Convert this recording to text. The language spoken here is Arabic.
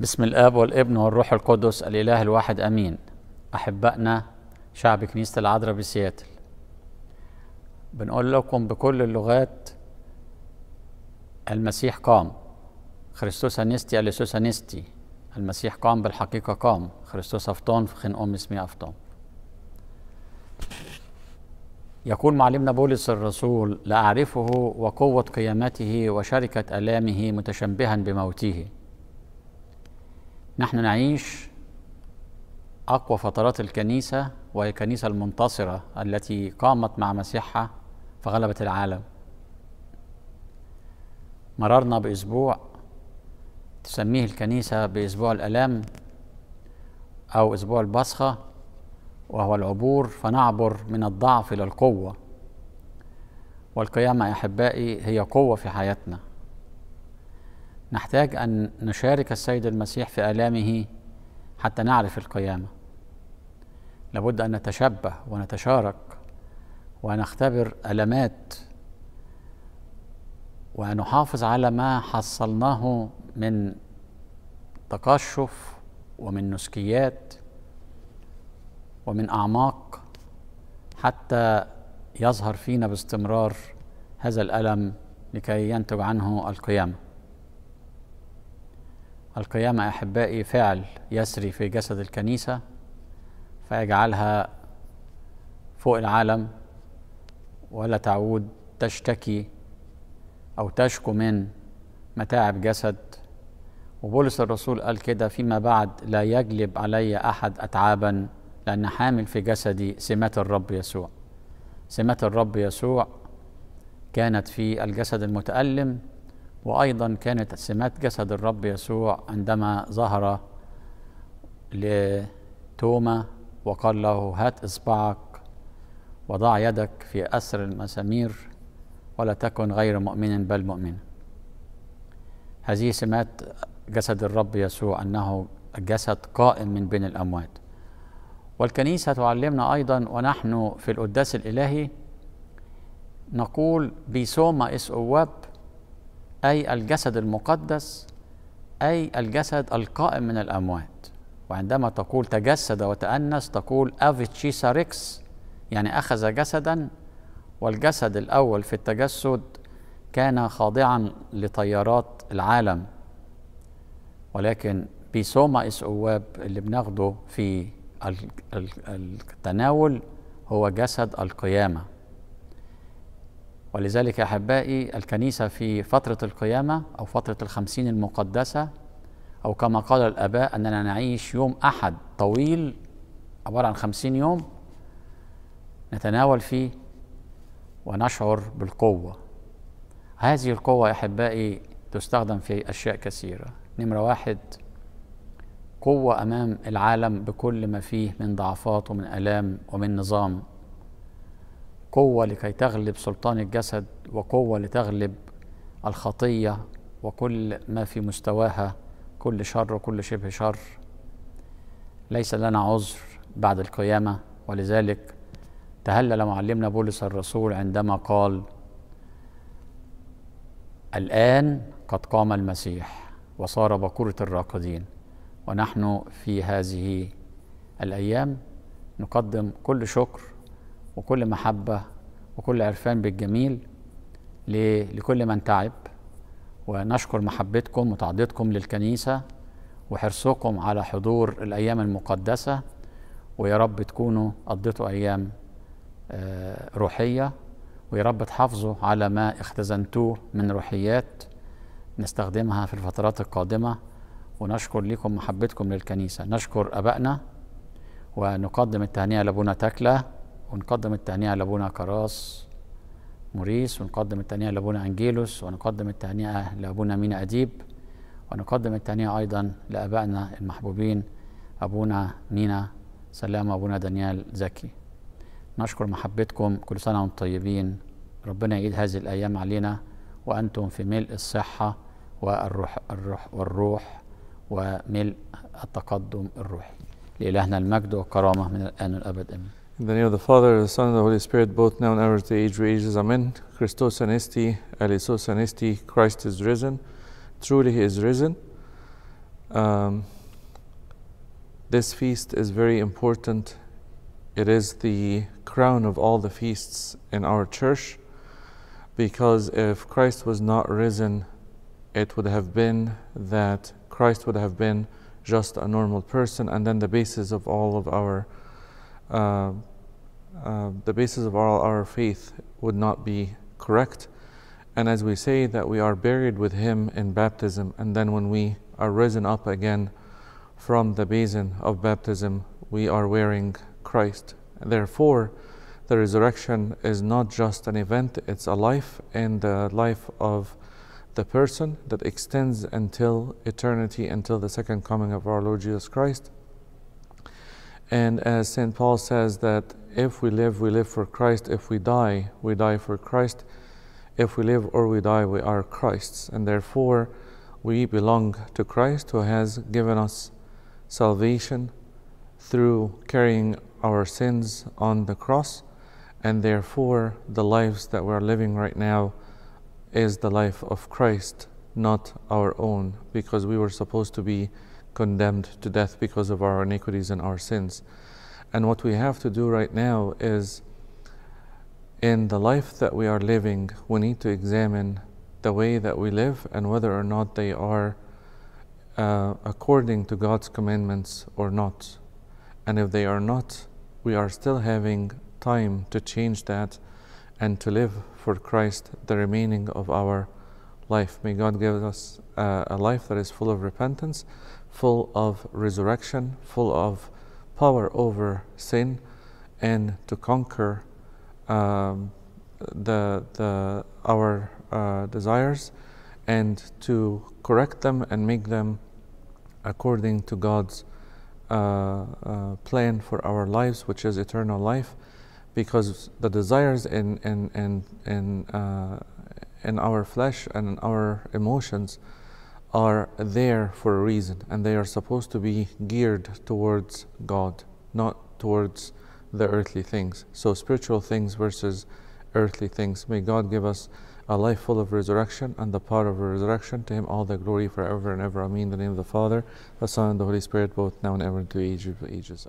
بسم الاب والابن والروح القدس الاله الواحد امين احبائنا شعب كنيسه العذراء بسياتل بنقول لكم بكل اللغات المسيح قام خريستوس انيستي اليسوس انيستي المسيح قام بالحقيقه قام خريستوس افطون في خن ام اسمي افطون يقول معلمنا بولس الرسول لاعرفه وقوه قيامته وشركه الامه متشبها بموته نحن نعيش أقوى فترات الكنيسة وهي الكنيسة المنتصرة التي قامت مع مسيحها فغلبت العالم مررنا بأسبوع تسميه الكنيسة بأسبوع الألام أو أسبوع البصخة وهو العبور فنعبر من الضعف إلى القوة والقيامة يا أحبائي هي قوة في حياتنا نحتاج أن نشارك السيد المسيح في آلامه حتى نعرف القيامة لابد أن نتشبه ونتشارك ونختبر ألمات ونحافظ على ما حصلناه من تقشف ومن نسكيات ومن أعماق حتى يظهر فينا باستمرار هذا الألم لكي ينتج عنه القيامه القيامة يا أحبائي فعل يسري في جسد الكنيسة فيجعلها فوق العالم ولا تعود تشتكي أو تشكو من متاعب جسد وبولس الرسول قال كده فيما بعد لا يجلب علي أحد أتعابا لأن حامل في جسدي سمات الرب يسوع سمات الرب يسوع كانت في الجسد المتألم وأيضا كانت سمات جسد الرب يسوع عندما ظهر لتوما وقال له هات إصبعك وضع يدك في أسر المسامير ولا تكن غير مؤمن بل مؤمن هذه سمات جسد الرب يسوع أنه جسد قائم من بين الأموات والكنيسة تعلمنا أيضا ونحن في القداس الإلهي نقول بيسوما اس أواب أي الجسد المقدس أي الجسد القائم من الأموات وعندما تقول تجسد وتأنس تقول أفيتشيساريكس يعني أخذ جسدا والجسد الأول في التجسد كان خاضعا لتيارات العالم ولكن بيسوما اس اواب اللي بناخده في التناول هو جسد القيامه ولذلك أحبائي الكنيسة في فترة القيامة أو فترة الخمسين المقدسة أو كما قال الآباء أننا نعيش يوم أحد طويل عبارة عن خمسين يوم نتناول فيه ونشعر بالقوة هذه القوة يا أحبائي تستخدم في أشياء كثيرة نمرة واحد قوة أمام العالم بكل ما فيه من ضعفات ومن ألام ومن نظام قوة لكي تغلب سلطان الجسد وقوة لتغلب الخطية وكل ما في مستواها كل شر وكل شبه شر ليس لنا عذر بعد القيامة ولذلك تهلل معلمنا بولس الرسول عندما قال الآن قد قام المسيح وصار بكورة الراقدين ونحن في هذه الأيام نقدم كل شكر وكل محبة وكل عرفان بالجميل لكل من تعب ونشكر محبتكم وتعضيتكم للكنيسة وحرصكم على حضور الأيام المقدسة ويا رب تكونوا قضيتوا أيام آه، روحية ويا رب تحافظوا على ما اختزنتوه من روحيات نستخدمها في الفترات القادمة ونشكر لكم محبتكم للكنيسة نشكر أبائنا ونقدم التهنئة لأبونا تكلة ونقدم التهنئة لأبونا كراس موريس ونقدم التهنئة لأبونا أنجيلوس ونقدم التهنئة لأبونا مينا أديب ونقدم التهنئة أيضا لأبائنا المحبوبين أبونا مينا سلام وأبونا دانيال زكي نشكر محبتكم كل سنة وانتم طيبين ربنا يعيد هذه الأيام علينا وأنتم في ملء الصحة والروح الروح والروح وملء التقدم الروحي لإلهنا المجد والكرامة من الآن والأبد آمين In the name of the Father, the Son, and the Holy Spirit, both now and ever to age of ages. Amen. Christos Anesti, Alisos Anesti, Christ is risen. Truly he is risen. Um, this feast is very important. It is the crown of all the feasts in our church because if Christ was not risen, it would have been that Christ would have been just a normal person, and then the basis of all of our uh, uh, the basis of all our faith would not be correct. And as we say that we are buried with Him in baptism, and then when we are risen up again from the basin of baptism, we are wearing Christ. Therefore, the resurrection is not just an event, it's a life, and the life of the person that extends until eternity, until the second coming of our Lord Jesus Christ. And as St. Paul says, that if we live, we live for Christ. If we die, we die for Christ. If we live or we die, we are Christ's. And therefore, we belong to Christ who has given us salvation through carrying our sins on the cross. And therefore, the lives that we're living right now is the life of Christ, not our own, because we were supposed to be condemned to death because of our iniquities and our sins. And what we have to do right now is, in the life that we are living, we need to examine the way that we live and whether or not they are uh, according to God's commandments or not. And if they are not, we are still having time to change that and to live for Christ the remaining of our life. May God give us uh, a life that is full of repentance, full of resurrection, full of power over sin and to conquer um, the, the, our uh, desires and to correct them and make them according to God's uh, uh, plan for our lives, which is eternal life, because the desires in, in, in, in, uh, in our flesh and our emotions are there for a reason and they are supposed to be geared towards God, not towards the earthly things. So, spiritual things versus earthly things. May God give us a life full of resurrection and the power of resurrection. To Him all the glory forever and ever. Amen. In the name of the Father, the Son, and the Holy Spirit, both now and ever, into ages of ages.